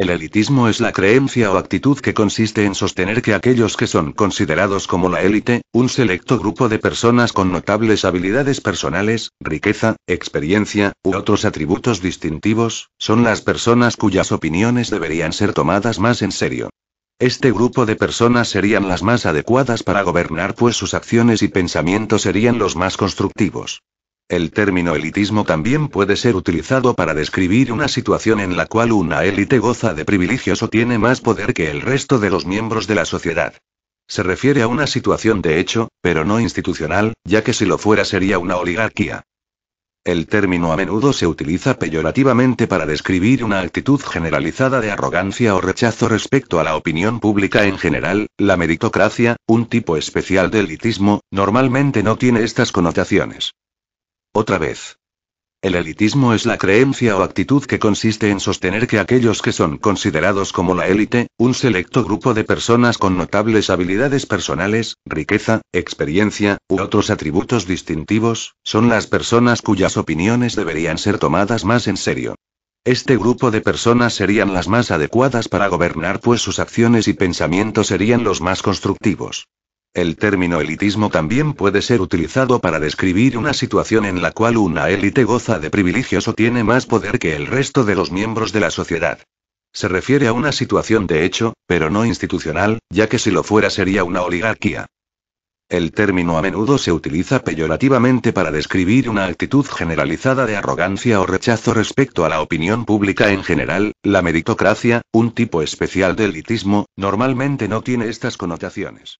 El elitismo es la creencia o actitud que consiste en sostener que aquellos que son considerados como la élite, un selecto grupo de personas con notables habilidades personales, riqueza, experiencia, u otros atributos distintivos, son las personas cuyas opiniones deberían ser tomadas más en serio. Este grupo de personas serían las más adecuadas para gobernar, pues sus acciones y pensamientos serían los más constructivos. El término elitismo también puede ser utilizado para describir una situación en la cual una élite goza de privilegios o tiene más poder que el resto de los miembros de la sociedad. Se refiere a una situación de hecho, pero no institucional, ya que si lo fuera sería una oligarquía. El término a menudo se utiliza peyorativamente para describir una actitud generalizada de arrogancia o rechazo respecto a la opinión pública en general. La meritocracia, un tipo especial de elitismo, normalmente no tiene estas connotaciones. Otra vez. El elitismo es la creencia o actitud que consiste en sostener que aquellos que son considerados como la élite, un selecto grupo de personas con notables habilidades personales, riqueza, experiencia, u otros atributos distintivos, son las personas cuyas opiniones deberían ser tomadas más en serio. Este grupo de personas serían las más adecuadas para gobernar pues sus acciones y pensamientos serían los más constructivos. El término elitismo también puede ser utilizado para describir una situación en la cual una élite goza de privilegios o tiene más poder que el resto de los miembros de la sociedad. Se refiere a una situación de hecho, pero no institucional, ya que si lo fuera sería una oligarquía. El término a menudo se utiliza peyorativamente para describir una actitud generalizada de arrogancia o rechazo respecto a la opinión pública en general. La meritocracia, un tipo especial de elitismo, normalmente no tiene estas connotaciones.